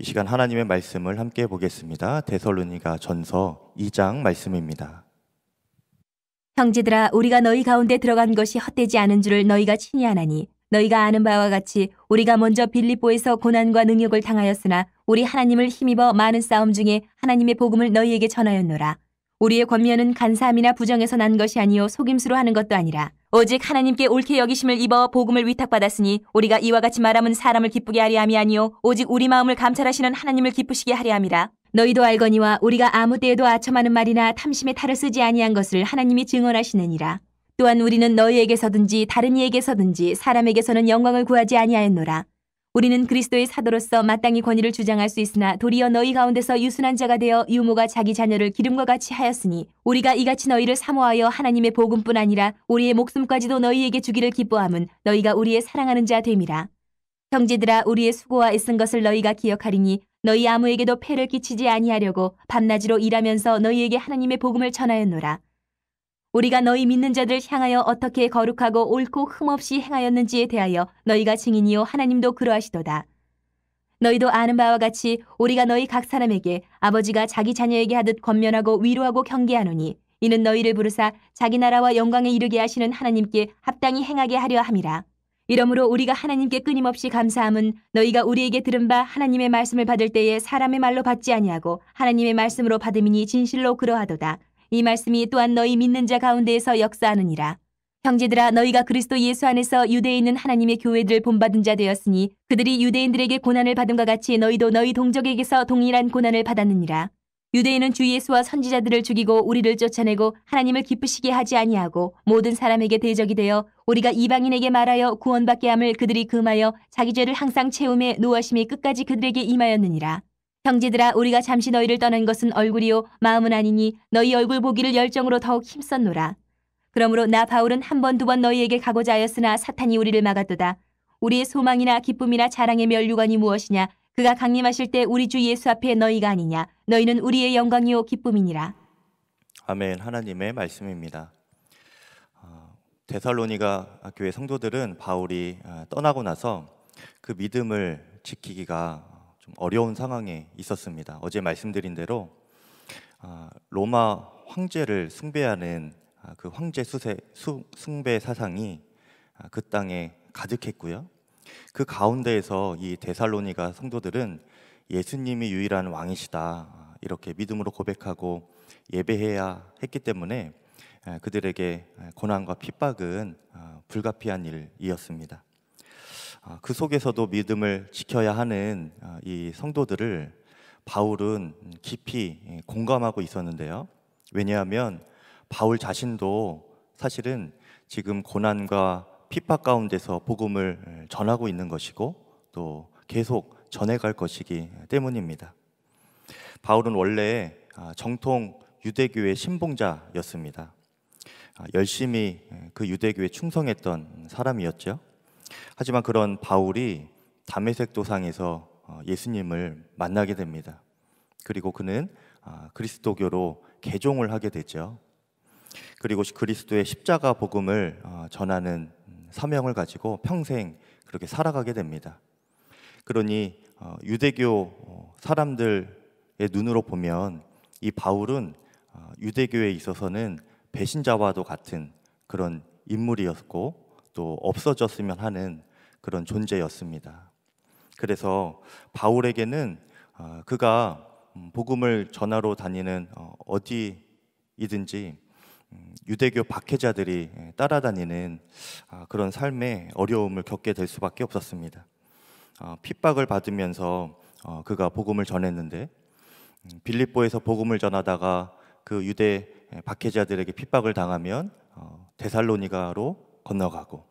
이 시간 하나님의 말씀을 함께 보겠습니다. 데살로니가 전서 2장 말씀입니다. 형제들아 우리가 너희 가운데 들어간 것이 헛되지 않은 줄을 너희가 친히 아나니 너희가 아는 바와 같이 우리가 먼저 빌립보에서 고난과 능력을 당하였으나 우리 하나님을 힘입어 많은 싸움 중에 하나님의 복음을 너희에게 전하였노라 우리의 권면은 간사함이나 부정에서 난 것이 아니요 속임수로 하는 것도 아니라 오직 하나님께 옳게 여기심을 입어 복음을 위탁받았으니 우리가 이와 같이 말함은 사람을 기쁘게 하려 함이 아니요 오직 우리 마음을 감찰하시는 하나님을 기쁘시게 하려 함이라 너희도 알거니와 우리가 아무 때에도 아첨하는 말이나 탐심의 탈을 쓰지 아니한 것을 하나님이 증언하시느니라 또한 우리는 너희에게서든지 다른 이에게서든지 사람에게서는 영광을 구하지 아니하였노라 우리는 그리스도의 사도로서 마땅히 권위를 주장할 수 있으나 도리어 너희 가운데서 유순한 자가 되어 유모가 자기 자녀를 기름과 같이 하였으니 우리가 이같이 너희를 사모하여 하나님의 복음뿐 아니라 우리의 목숨까지도 너희에게 주기를 기뻐함은 너희가 우리의 사랑하는 자 됨이라. 형제들아 우리의 수고와 애쓴 것을 너희가 기억하리니 너희 아무에게도 폐를 끼치지 아니하려고 밤낮으로 일하면서 너희에게 하나님의 복음을 전하였노라. 우리가 너희 믿는 자들 향하여 어떻게 거룩하고 옳고 흠없이 행하였는지에 대하여 너희가 증인이요 하나님도 그러하시도다. 너희도 아는 바와 같이 우리가 너희 각 사람에게 아버지가 자기 자녀에게 하듯 권면하고 위로하고 경계하노니 이는 너희를 부르사 자기 나라와 영광에 이르게 하시는 하나님께 합당히 행하게 하려 함이라. 이러므로 우리가 하나님께 끊임없이 감사함은 너희가 우리에게 들은 바 하나님의 말씀을 받을 때에 사람의 말로 받지 아니하고 하나님의 말씀으로 받음이니 진실로 그러하도다. 이 말씀이 또한 너희 믿는 자 가운데에서 역사하느니라. 형제들아 너희가 그리스도 예수 안에서 유대에 있는 하나님의 교회들을 본받은 자 되었으니 그들이 유대인들에게 고난을 받음과 같이 너희도 너희 동족에게서 동일한 고난을 받았느니라. 유대인은 주 예수와 선지자들을 죽이고 우리를 쫓아내고 하나님을 기쁘시게 하지 아니하고 모든 사람에게 대적이 되어 우리가 이방인에게 말하여 구원받게 함을 그들이 금하여 자기 죄를 항상 채움에 노하심이 끝까지 그들에게 임하였느니라. 형제들아 우리가 잠시 너희를 떠난 것은 얼굴이요 마음은 아니니 너희 얼굴 보기를 열정으로 더욱 힘썼노라. 그러므로 나 바울은 한 번 두번 번 너희에게 가고자 하였으나 사탄이 우리를 막았도다. 우리의 소망이나 기쁨이나 자랑의 멸류관이 무엇이냐 그가 강림하실 때 우리 주 예수 앞에 너희가 아니냐 너희는 우리의 영광이요 기쁨이니라. 아멘 하나님의 말씀입니다. 어, 데살로니가 교회 성도들은 바울이 어, 떠나고 나서 그 믿음을 지키기가 좀 어려운 상황에 있었습니다. 어제 말씀드린 대로 아, 로마 황제를 숭배하는 아, 그 황제 수세, 수, 숭배 사상이 아, 그 땅에 가득했고요. 그 가운데에서 이 데살로니가 성도들은 예수님이 유일한 왕이시다 이렇게 믿음으로 고백하고 예배해야 했기 때문에 그들에게 고난과 핍박은 불가피한 일이었습니다. 아, 그 속에서도 믿음을 지켜야 하는 아, 이 성도들을 바울은 깊이 예, 공감하고 있었는데요. 왜냐하면 바울 자신도 사실은 지금 고난과 핍박 가운데서 복음을 예, 전하고 있는 것이고 또 계속 전해갈 것이기 때문입니다. 바울은 원래 아, 정통 유대교의 신봉자였습니다. 열심히 예, 그 유대교에 충성했던 사람이었죠. 하지만 그런 바울이 담메색 도상에서 어, 예수님을 만나게 됩니다. 그리고 그는 아, 그리스도교로 개종을 하게 되죠. 그리고 그리스도의 십자가 복음을 어, 전하는 음, 사명을 가지고 평생 그렇게 살아가게 됩니다. 그러니 어, 유대교 사람들의 눈으로 보면 이 바울은 유대교에 있어서는 배신자와도 같은 그런 인물이었고 또 없어졌으면 하는 그런 존재였습니다. 그래서 바울에게는 어, 그가 음, 복음을 전하러 다니는 어, 어디이든지 음, 유대교 박해자들이 예, 따라다니는 아, 그런 삶의 어려움을 겪게 될 수밖에 없었습니다. 어, 핍박을 받으면서 그가 복음을 전했는데 음, 빌립보에서 복음을 전하다가 그 유대 예, 박해자들에게 핍박을 당하면 데살로니가로 건너가고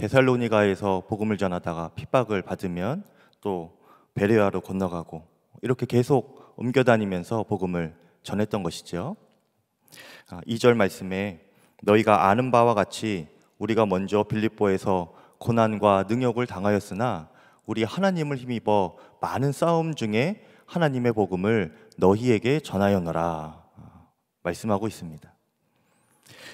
데살로니가에서 복음을 전하다가 핍박을 받으면 또 베레아로 건너가고 이렇게 계속 옮겨 다니면서 복음을 전했던 것이죠. 2절 아, 말씀에 너희가 아는 바와 같이 우리가 먼저 빌립보에서 고난과 능욕을 당하였으나 우리 하나님을 힘입어 많은 싸움 중에 하나님의 복음을 너희에게 전하였노라 아, 말씀하고 있습니다.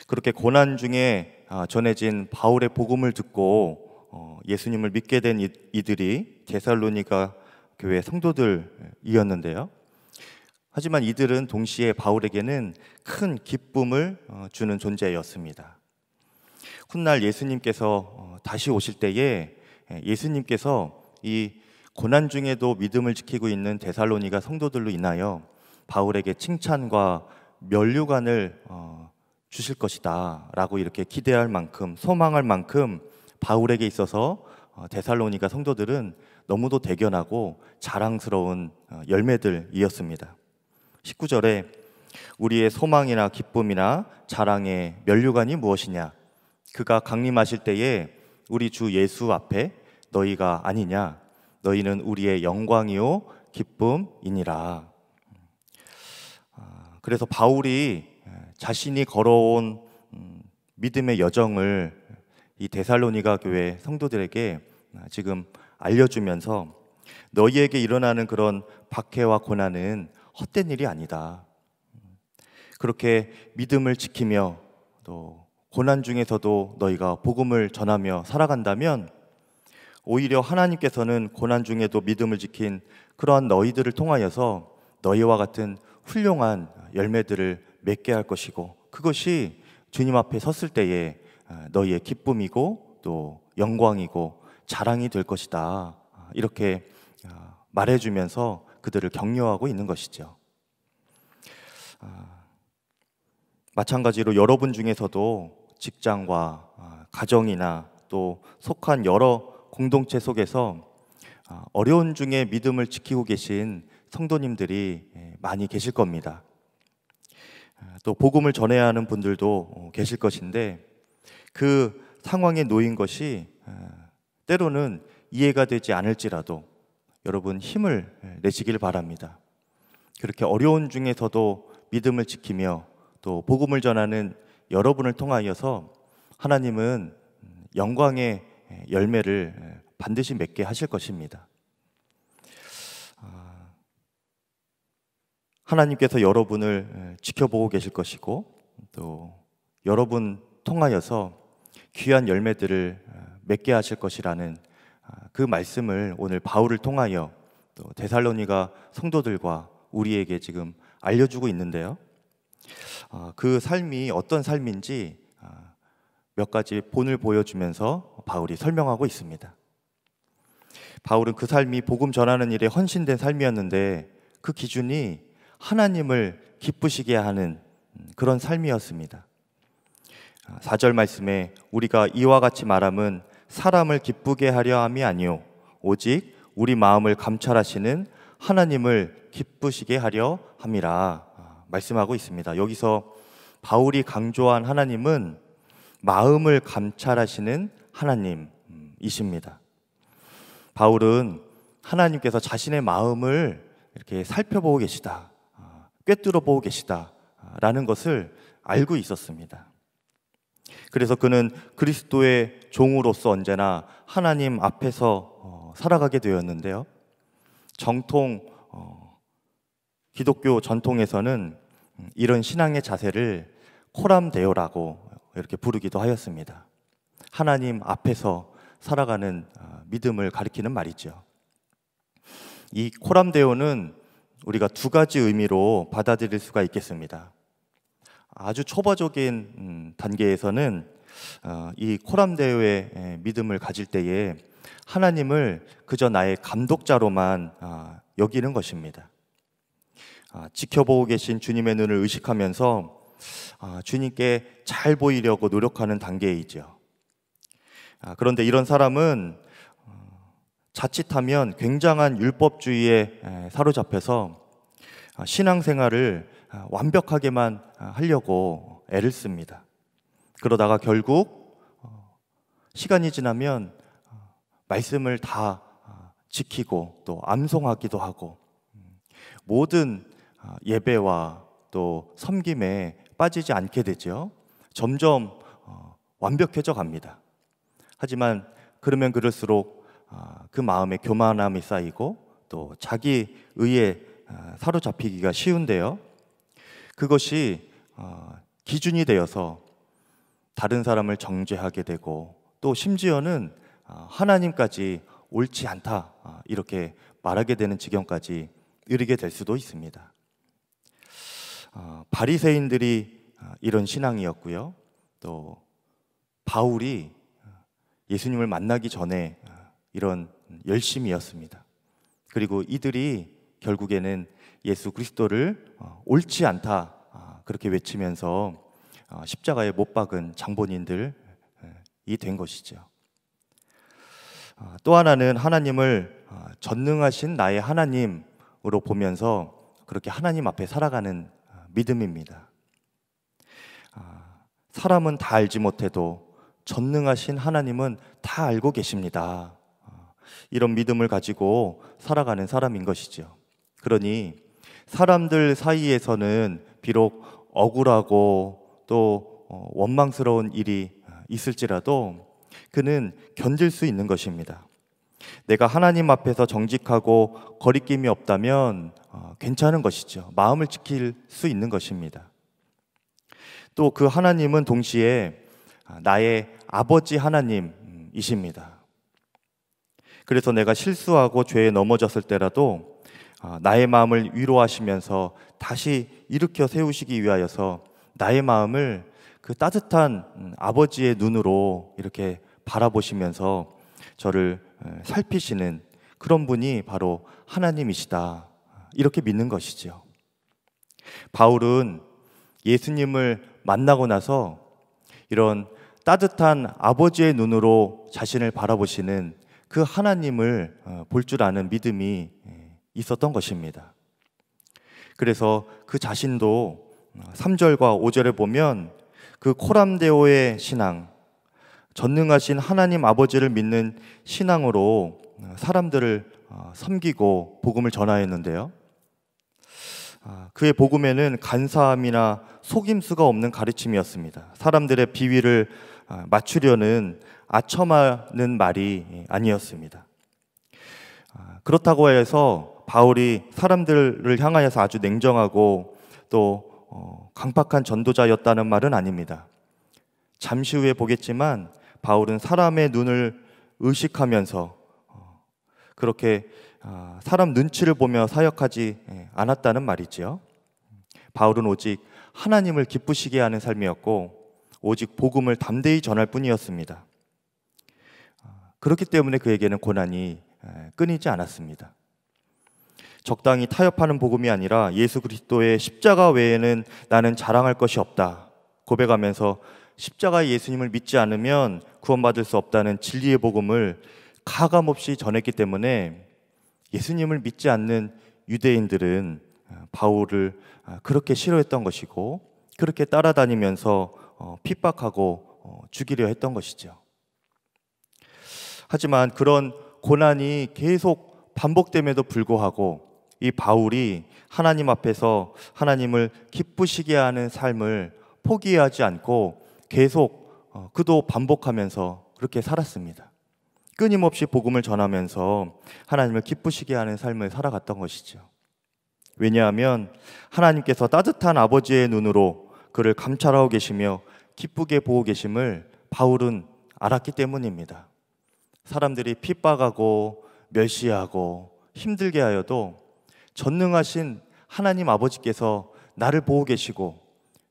그렇게 고난 중에 아, 전해진 바울의 복음을 듣고 어, 예수님을 믿게 된 이들이 제살로니가 교회 성도들이었는데요. 하지만 이들은 동시에 바울에게는 큰 기쁨을 어, 주는 존재였습니다. 훗날 예수님께서 어, 다시 오실 때에 예, 예수님께서 이 고난 중에도 믿음을 지키고 있는 데살로니가 성도들로 인하여 바울에게 칭찬과 면류관을 주실 것이다 라고 이렇게 기대할 만큼 소망할 만큼 바울에게 있어서 어, 데살로니가 성도들은 너무도 대견하고 자랑스러운 어, 열매들이었습니다. 19절에 우리의 소망이나 기쁨이나 자랑의 면류관이 무엇이냐? 그가 강림하실 때에 우리 주 예수 앞에 너희가 아니냐? 너희는 우리의 영광이요 기쁨이니라. 아, 그래서 바울이 예, 자신이 걸어온 음, 믿음의 여정을 이 데살로니가 교회 성도들에게 아, 지금 알려주면서 너희에게 일어나는 그런 박해와 고난은 헛된 일이 아니다. 그렇게 믿음을 지키며 또 고난 중에서도 너희가 복음을 전하며 살아간다면 오히려 하나님께서는 고난 중에도 믿음을 지킨 그러한 너희들을 통하여서 너희와 같은 훌륭한 열매들을 맺게 할 것이고 그것이 주님 앞에 섰을 때에 어, 너희의 기쁨이고 또 영광이고 자랑이 될 것이다. 이렇게 어, 말해주면서 그들을 격려하고 있는 것이죠. 어, 마찬가지로 여러분 중에서도 직장과 가정이나 또 속한 여러 공동체 속에서 어려운 중에 믿음을 지키고 계신 성도님들이 예, 많이 계실 겁니다. 아, 또 복음을 전해야 하는 분들도 어, 계실 것인데 그 상황에 놓인 것이 아, 때로는 이해가 되지 않을지라도 여러분 힘을 예, 내시길 바랍니다. 그렇게 어려운 중에서도 믿음을 지키며 또 복음을 전하는 여러분을 통하여서 하나님은 영광의 예, 열매를 예, 반드시 맺게 하실 것입니다. 하나님께서 여러분을 지켜보고 계실 것이고 또 여러분 통하여서 귀한 열매들을 맺게 하실 것이라는 아, 그 말씀을 오늘 바울을 통하여 또 데살로니가 성도들과 우리에게 지금 알려주고 있는데요. 아, 그 삶이 어떤 삶인지 아, 몇 가지 본을 보여주면서 바울이 설명하고 있습니다. 바울은 그 삶이 복음 전하는 일에 헌신된 삶이었는데 그 기준이 하나님을 기쁘시게 하는 그런 삶이었습니다. 4절 말씀에 우리가 이와 같이 말함은 사람을 기쁘게 하려 함이 아니요 오직 우리 마음을 감찰하시는 하나님을 기쁘시게 하려 함이라 말씀하고 있습니다. 여기서 바울이 강조한 하나님은 마음을 감찰하시는 하나님이십니다. 바울은 하나님께서 자신의 마음을 이렇게 살펴보고 계시다. 꿰뚫어 보고 계시다라는 것을 알고 있었습니다. 그래서 그는 그리스도의 종으로서 언제나 하나님 앞에서 어, 살아가게 되었는데요. 정통 어, 기독교 전통에서는 음, 이런 신앙의 자세를 코람데오라고 이렇게 부르기도 하였습니다. 하나님 앞에서 살아가는 어, 믿음을 가리키는 말이죠. 이 코람데오는 우리가 두 가지 의미로 받아들일 수가 있겠습니다. 아주 초보적인 음, 단계에서는 어, 이 코람 대회의 믿음을 가질 때에 하나님을 그저 나의 감독자로만 아, 여기는 것입니다. 아, 지켜보고 계신 주님의 눈을 의식하면서 아, 주님께 잘 보이려고 노력하는 단계이죠. 그런데 이런 사람은 자칫하면 굉장한 율법주의에 사로잡혀서 어, 신앙생활을 어, 완벽하게만 어, 하려고 애를 씁니다. 그러다가 결국 시간이 지나면 말씀을 다 지키고 또 암송하기도 하고 음, 모든 예배와 또 섬김에 빠지지 않게 되죠. 점점 완벽해져 갑니다. 하지만 그러면 그럴수록 아, 그 마음에 교만함이 쌓이고 또 자기 의에 아, 사로잡히기가 쉬운데요. 그것이 어, 기준이 되어서 다른 사람을 정죄하게 되고 또 심지어는 아, 하나님까지 옳지 않다 이렇게 말하게 되는 지경까지 이르게 될 수도 있습니다. 어, 바리새인들이 이런 신앙이었고요. 또 바울이 예수님을 만나기 전에 이런 열심이었습니다. 그리고 이들이 결국에는 예수 그리스도를 어, 옳지 않다 아, 그렇게 외치면서 어, 십자가에 못 박은 장본인들이 예, 된 것이죠. 어, 또 하나는 하나님을 전능하신 나의 하나님으로 보면서 그렇게 하나님 앞에 살아가는 믿음입니다. 아, 사람은 다 알지 못해도 전능하신 하나님은 다 알고 계십니다. 이런 믿음을 가지고 살아가는 사람인 것이죠. 그러니 사람들 사이에서는 비록 억울하고 또 어, 원망스러운 일이 있을지라도 그는 견딜 수 있는 것입니다. 내가 하나님 앞에서 정직하고 거리낌이 없다면 어, 괜찮은 것이죠. 마음을 지킬 수 있는 것입니다. 또 그 하나님은 동시에 아, 나의 아버지 하나님이십니다. 그래서 내가 실수하고 죄에 넘어졌을 때라도 아, 나의 마음을 위로하시면서 다시 일으켜 세우시기 위하여서 나의 마음을 그 따뜻한 음, 아버지의 눈으로 이렇게 바라보시면서 저를 살피시는 그런 분이 바로 하나님이시다. 이렇게 믿는 것이지요. 바울은 예수님을 만나고 나서 이런 따뜻한 아버지의 눈으로 자신을 바라보시는 그 하나님을 어, 볼줄 아는 믿음이 예, 있었던 것입니다. 그래서 그 자신도 3절과 어, 5절에 보면 그 코람데오의 신앙, 전능하신 하나님 아버지를 믿는 신앙으로 어, 사람들을 섬기고 복음을 전하였는데요. 아, 그의 복음에는 간사함이나 속임수가 없는 가르침이었습니다. 사람들의 비위를 아, 맞추려는 아첨하는 말이 아니었습니다. 아, 그렇다고 해서 바울이 사람들을 향하여서 아주 냉정하고 또 어, 강팍한 전도자였다는 말은 아닙니다. 잠시 후에 보겠지만 바울은 사람의 눈을 의식하면서 어, 그렇게 아, 사람 눈치를 보며 사역하지 예, 않았다는 말이지요. 바울은 오직 하나님을 기쁘시게 하는 삶이었고 오직 복음을 담대히 전할 뿐이었습니다. 그렇기 때문에 그에게는 고난이 끊이지 않았습니다. 적당히 타협하는 복음이 아니라 예수 그리스도의 십자가 외에는 나는 자랑할 것이 없다 고백하면서 십자가 예수님을 믿지 않으면 구원받을 수 없다는 진리의 복음을 가감없이 전했기 때문에 예수님을 믿지 않는 유대인들은 바울을 아, 그렇게 싫어했던 것이고 그렇게 따라다니면서 어, 핍박하고 어, 죽이려 했던 것이죠. 하지만 그런 고난이 계속 반복됨에도 불구하고 이 바울이 하나님 앞에서 하나님을 기쁘시게 하는 삶을 포기하지 않고 계속 어, 그도 반복하면서 그렇게 살았습니다. 끊임없이 복음을 전하면서 하나님을 기쁘시게 하는 삶을 살아갔던 것이죠. 왜냐하면 하나님께서 따뜻한 아버지의 눈으로 그를 감찰하고 계시며 기쁘게 보고 계심을 바울은 알았기 때문입니다. 사람들이 핍박하고 멸시하고 힘들게 하여도 전능하신 하나님 아버지께서 나를 보고 계시고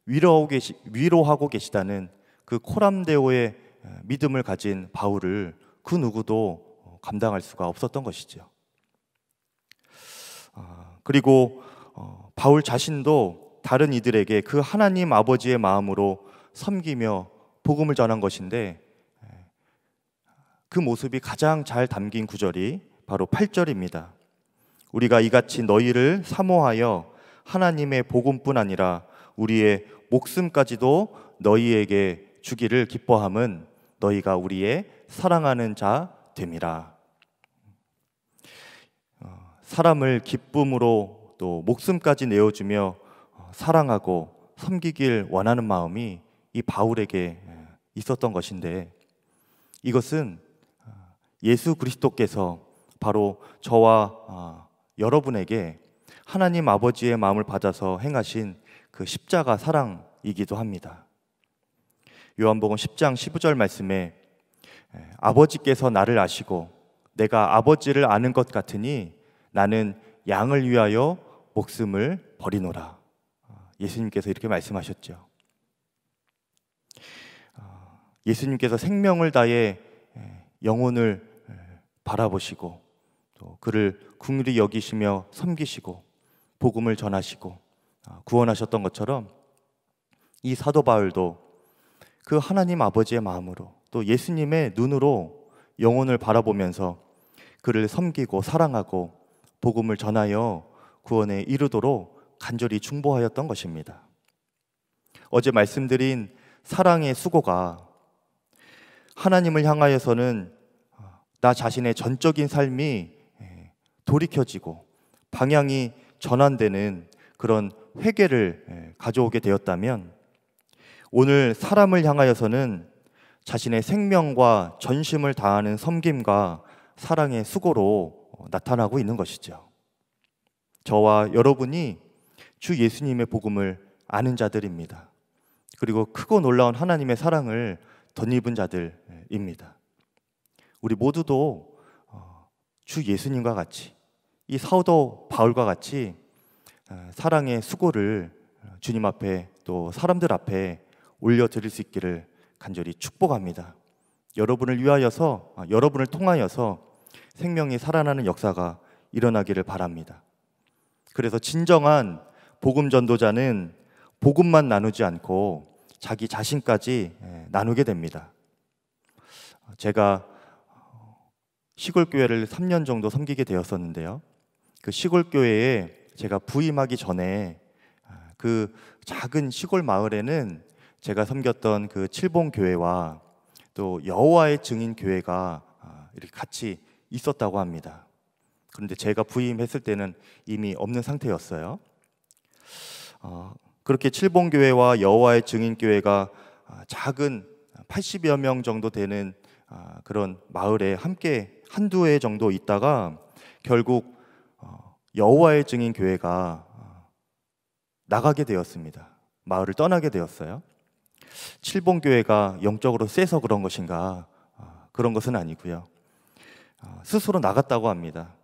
위로하고, 계시, 위로하고 계시다는 그 코람데오의 믿음을 가진 바울을 그 누구도 감당할 수가 없었던 것이죠. 아, 그리고 어, 바울 자신도 다른 이들에게 그 하나님 아버지의 마음으로 섬기며 복음을 전한 것인데 그 모습이 가장 잘 담긴 구절이 바로 8절입니다. 우리가 이같이 너희를 사모하여 하나님의 복음뿐 아니라 우리의 목숨까지도 너희에게 주기를 기뻐함은 너희가 우리의 사랑하는 자 됨이라. 어, 사람을 기쁨으로 또 목숨까지 내어주며 어, 사랑하고 섬기길 원하는 마음이 이 바울에게 있었던 것인데 이것은 예수 그리스도께서 바로 저와 아, 여러분에게 하나님 아버지의 마음을 받아서 행하신 그 십자가 사랑이기도 합니다. 요한복음 10장 15절 말씀에 아버지께서 나를 아시고 내가 아버지를 아는 것 같으니 나는 양을 위하여 목숨을 버리노라. 아, 예수님께서 이렇게 말씀하셨죠. 아, 예수님께서 생명을 다해 영혼을 바라보시고 또 그를 궁리 여기시며 섬기시고 복음을 전하시고 아, 구원하셨던 것처럼 이 사도 바울도 그 하나님 아버지의 마음으로 또 예수님의 눈으로 영혼을 바라보면서 그를 섬기고 사랑하고 복음을 전하여 구원에 이르도록 간절히 중보하였던 것입니다. 어제 말씀드린 사랑의 수고가 하나님을 향하여서는 나 자신의 전적인 삶이 예, 돌이켜지고 방향이 전환되는 그런 회개를 예, 가져오게 되었다면 오늘 사람을 향하여서는 자신의 생명과 전심을 다하는 섬김과 사랑의 수고로 어, 나타나고 있는 것이죠. 저와 여러분이 주 예수님의 복음을 아는 자들입니다. 그리고 크고 놀라운 하나님의 사랑을 덧입은 자들입니다. 우리 모두도 어, 주 예수님과 같이 이 사도 우 바울과 같이 어, 사랑의 수고를 어, 주님 앞에 또 사람들 앞에 올려 드릴 수 있기를 간절히 축복합니다. 여러분을 위하여서 여러분을 통하여서 생명이 살아나는 역사가 일어나기를 바랍니다. 그래서 진정한 복음 전도자는 복음만 나누지 않고 자기 자신까지 예, 나누게 됩니다. 제가 시골 교회를 3년 정도 섬기게 되었었는데요. 그 시골 교회에 제가 부임하기 전에 아, 그 작은 시골 마을에는 제가 섬겼던 그 칠봉 교회와 또 여호와의 증인 교회가 아, 이렇게 같이 있었다고 합니다. 그런데 제가 부임했을 때는 이미 없는 상태였어요. 어, 그렇게 칠봉 교회와 여호와의 증인 교회가 아, 작은 80여 명 정도 되는 그런 마을에 함께 한두 해 정도 있다가 결국 어, 여호와의 증인 교회가 어, 나가게 되었습니다. 마을을 떠나게 되었어요. 칠본 교회가 영적으로 세서 그런 것인가 어, 그런 것은 아니고요. 스스로 나갔다고 합니다.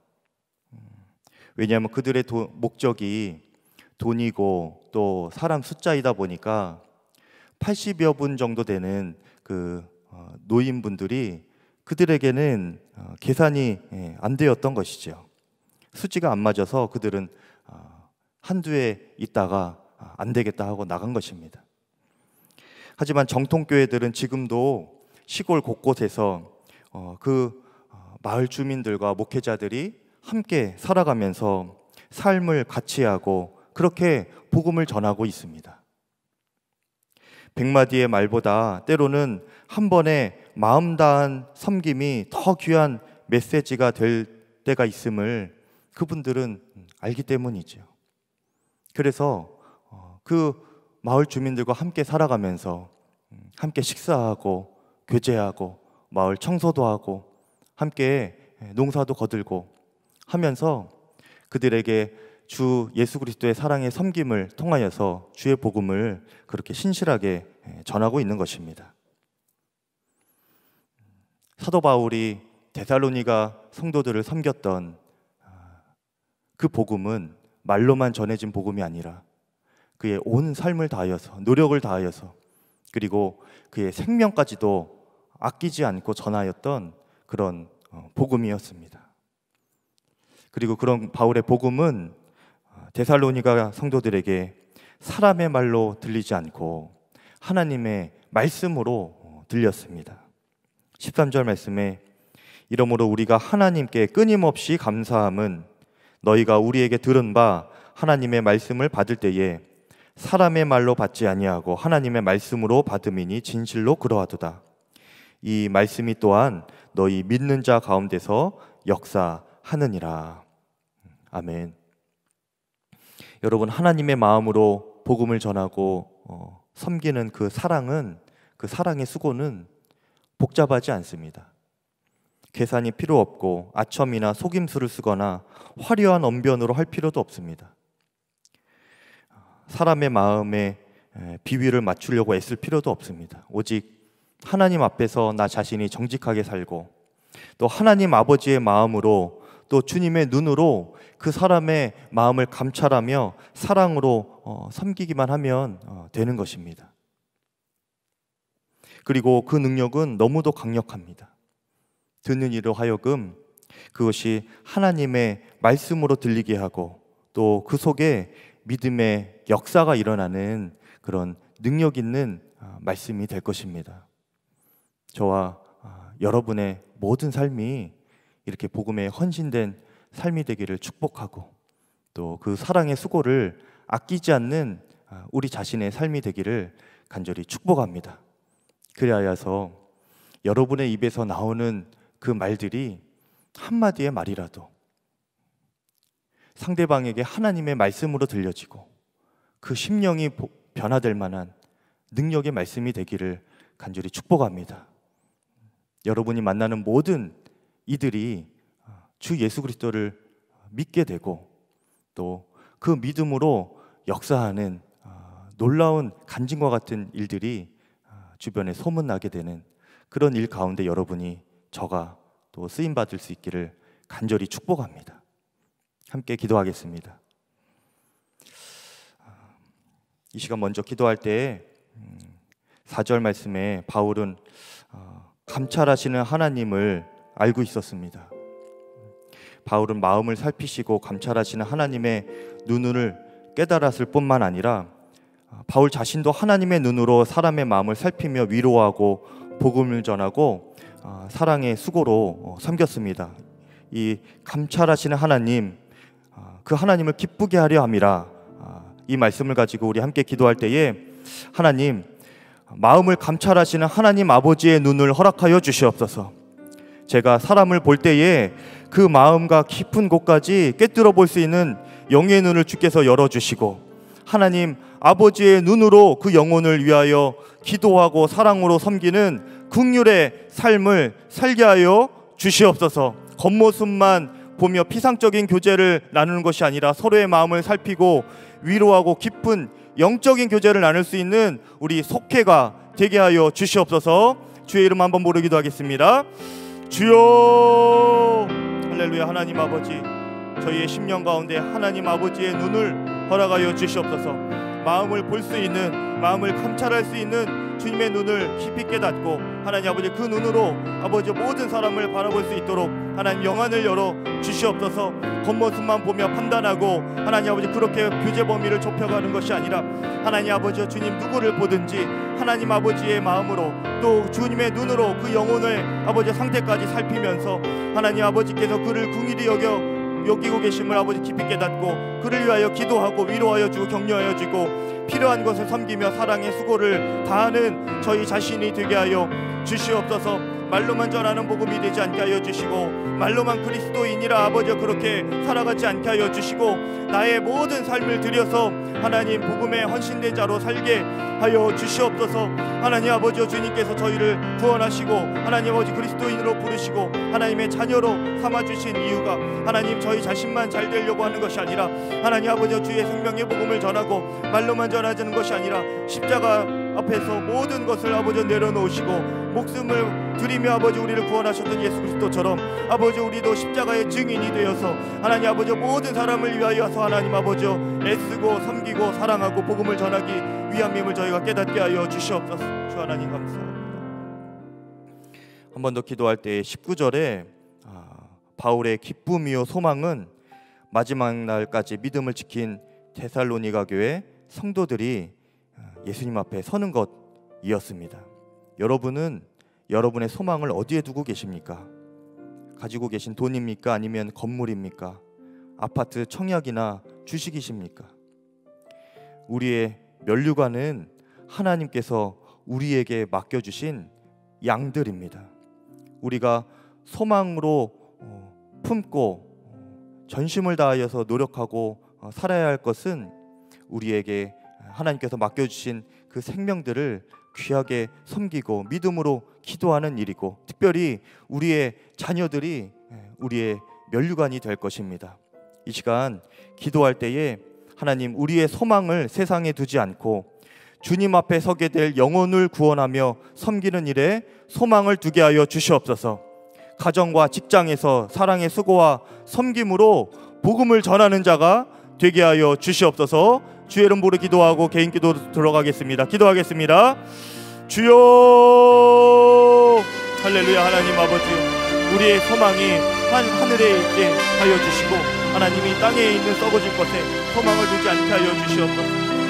음, 왜냐하면 그들의 도, 목적이 돈이고 또 사람 숫자이다 보니까 80여 분 정도 되는 그 노인분들이 그들에게는 어, 계산이 예, 안 되었던 것이죠. 수치가 안 맞아서 그들은 어, 한두에 있다가 아, 안 되겠다 하고 나간 것입니다. 하지만 정통교회들은 지금도 시골 곳곳에서 어, 그 마을 주민들과 목회자들이 함께 살아가면서 삶을 같이 하고 그렇게 복음을 전하고 있습니다. 백마디의 말보다 때로는 한 번에 마음 다한 섬김이 더 귀한 메시지가 될 때가 있음을 그분들은 알기 때문이죠. 그래서 어, 그 마을 주민들과 함께 살아가면서 음, 함께 식사하고 교제하고 마을 청소도 하고 함께 예, 농사도 거들고 하면서 그들에게 주 예수 그리스도의 사랑의 섬김을 통하여서 주의 복음을 그렇게 신실하게 예, 전하고 있는 것입니다. 사도 바울이 데살로니가 성도들을 섬겼던 아, 그 복음은 말로만 전해진 복음이 아니라 그의 온 삶을 다하여서 노력을 다하여서 그리고 그의 생명까지도 아끼지 않고 전하였던 그런 어, 복음이었습니다. 그리고 그런 바울의 복음은 아, 데살로니가 성도들에게 사람의 말로 들리지 않고 하나님의 말씀으로 어, 들렸습니다. 13절 말씀에 이러므로 우리가 하나님께 끊임없이 감사함은 너희가 우리에게 들은 바 하나님의 말씀을 받을 때에 사람의 말로 받지 아니하고 하나님의 말씀으로 받음이니 진실로 그러하도다. 이 말씀이 또한 너희 믿는 자 가운데서 역사하느니라. 아멘. 여러분 하나님의 마음으로 복음을 전하고 어, 섬기는 그 사랑은 그 사랑의 수고는 복잡하지 않습니다. 계산이 필요 없고 아첨이나 속임수를 쓰거나 화려한 언변으로 할 필요도 없습니다. 사람의 마음에 비위를 맞추려고 애쓸 필요도 없습니다. 오직 하나님 앞에서 나 자신이 정직하게 살고 또 하나님 아버지의 마음으로 또 주님의 눈으로 그 사람의 마음을 감찰하며 사랑으로 어, 섬기기만 하면 어, 되는 것입니다. 그리고 그 능력은 너무도 강력합니다. 듣는 이로 하여금 그것이 하나님의 말씀으로 들리게 하고 또 그 속에 믿음의 역사가 일어나는 그런 능력 있는 아, 말씀이 될 것입니다. 저와 아, 여러분의 모든 삶이 이렇게 복음에 헌신된 삶이 되기를 축복하고 또 그 사랑의 수고를 아끼지 않는 아, 우리 자신의 삶이 되기를 간절히 축복합니다. 그리하여서 여러분의 입에서 나오는 그 말들이 한마디의 말이라도 상대방에게 하나님의 말씀으로 들려지고 그 심령이 변화될 만한 능력의 말씀이 되기를 간절히 축복합니다. 여러분이 만나는 모든 이들이 주 예수 그리스도를 믿게 되고 또 그 믿음으로 역사하는 어, 놀라운 간증과 같은 일들이 주변에 소문나게 되는 그런 일 가운데 여러분이 저가 또 쓰임 받을 수 있기를 간절히 축복합니다. 함께 기도하겠습니다. 아, 이 시간 먼저 기도할 때 4절 음, 말씀에 바울은 어, 감찰하시는 하나님을 알고 있었습니다. 바울은 마음을 살피시고 감찰하시는 하나님의 눈을 깨달았을 뿐만 아니라 아, 바울 자신도 하나님의 눈으로 사람의 마음을 살피며 위로하고 복음을 전하고 아, 사랑의 수고로 어, 섬겼습니다. 이 감찰하시는 하나님, 아, 그 하나님을 기쁘게 하려 함이라 이 말씀을 가지고 우리 함께 기도할 때에 하나님 마음을 감찰하시는 하나님 아버지의 눈을 허락하여 주시옵소서. 제가 사람을 볼 때에 그 마음과 깊은 곳까지 깨뜨려 볼 수 있는 영의 눈을 주께서 열어 주시고 하나님 아버지의 눈으로 그 영혼을 위하여 기도하고 사랑으로 섬기는 극률의 삶을 살게 하여 주시옵소서. 겉모습만 보며 피상적인 교제를 나누는 것이 아니라 서로의 마음을 살피고 위로하고 깊은 영적인 교제를 나눌 수 있는 우리 속회가 되게 하여 주시옵소서. 주의 이름 한번 부르기도 하겠습니다. 주여 할렐루야 하나님 아버지 저희의 심령 가운데 하나님 아버지의 눈을 허락하여 주시옵소서. 마음을 볼 수 있는 마음을 감찰할 수 있는 주님의 눈을 깊이 깨닫고 하나님 아버지 그 눈으로 아버지 모든 사람을 바라볼 수 있도록 하나님 영안을 열어 주시옵소서 겉모습만 보며 판단하고 하나님 아버지 그렇게 규제 범위를 좁혀가는 것이 아니라 하나님 아버지 주님 누구를 보든지 하나님 아버지의 마음으로 또 주님의 눈으로 그 영혼을 아버지 상태까지 살피면서 하나님 아버지께서 그를 궁일히 여겨 여기고 계심을 아버지 깊이 깨닫고 그를 위하여 기도하고 위로하여 주고 격려하여 주고 필요한 것을 섬기며 사랑의 수고를 다하는 저희 자신이 되게 하여 주시옵소서 말로만 전하는 복음이 되지 않게 하여 주시고 말로만 그리스도인이라 아버지 그렇게 살아가지 않게 하여 주시고 나의 모든 삶을 들여서 하나님 복음의 헌신된 자로 살게 하여 주시옵소서 하나님 아버지 주님께서 저희를 구원하시고 하나님 아버지 그리스도인으로 부르시고 하나님의 자녀로 삼아주신 이유가 하나님 저희 자신만 잘 되려고 하는 것이 아니라 하나님 아버지 주의 생명의 복음을 전하고 말로만 전하자는 것이 아니라 십자가 앞에서 모든 것을 아버지 내려놓으시고 목숨을 드리며 아버지 우리를 구원하셨던 예수 그리스도처럼 아버지 우리도 십자가의 증인이 되어서 하나님 아버지 모든 사람을 위하여서 하나님 아버지 애쓰고 섬기고 사랑하고 복음을 전하기 위함임을 저희가 깨닫게 하여 주시옵소서 주 하나님 감사합니다 한 번 더 기도할 때 19절에 아, 바울의 기쁨이요 소망은 마지막 날까지 믿음을 지킨 데살로니가 교회 성도들이 예수님 앞에 서는 것이었습니다. 여러분은 여러분의 소망을 어디에 두고 계십니까? 가지고 계신 돈입니까? 아니면 건물입니까? 아파트 청약이나 주식이십니까? 우리의 면류관은 하나님께서 우리에게 맡겨주신 양들입니다. 우리가 소망으로 어, 품고 어, 전심을 다하여서 노력하고 어, 살아야 할 것은 우리에게 하나님께서 맡겨주신 그 생명들을 귀하게 섬기고 믿음으로 기도하는 일이고 특별히 우리의 자녀들이 예, 우리의 면류관이 될 것입니다. 이 시간 기도할 때에 하나님 우리의 소망을 세상에 두지 않고 주님 앞에 서게 될 영혼을 구원하며 섬기는 일에 소망을 두게 하여 주시옵소서. 가정과 직장에서 사랑의 수고와 섬김으로 복음을 전하는 자가 되게 하여 주시옵소서. 주의 이름으로 기도하고 개인 기도 들어가겠습니다. 기도하겠습니다. 주여 할렐루야 하나님 아버지 우리의 소망이 한 하늘에 있게 하여 주시고 하나님이 땅에 있는 썩어질 것에 소망을 두지 않게 하여 주시옵소서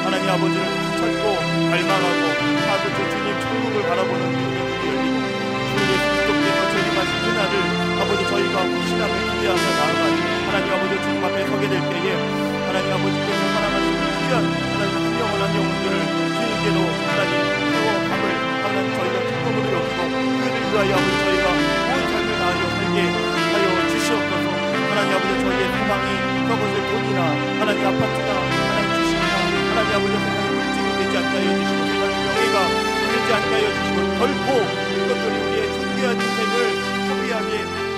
하나님 아버지를 찾고 갈망하고 아버지 주님 천국을 바라보는 주이 열리고 주의 그리스도께서 재림하신 그날을 아버지 저희가 신앙을 기대하며 나아가 하나님 아버지 주님 앞에 서게 될 때에 하나님 아버지께서 사랑하시는 1년 하나님 영원한 영웅들을 주님께로 하나님 수호함을 하나님 저희가 기쁨으로 여기고 그들을 위하여 아버지 저희가 온 삶을 다하여 살게 하여 주시옵소서 하나님 아버지 저희의 소망이 저것의 돈이나 하나님 아파트나 하나님 주식이나 하나님 아버지 세상의 물질이 되지 않게 하여 주시고 세상의 명예가 되지 않게 하여 주시고 결코 그것들이 우리의 존귀한 인생을 소비하게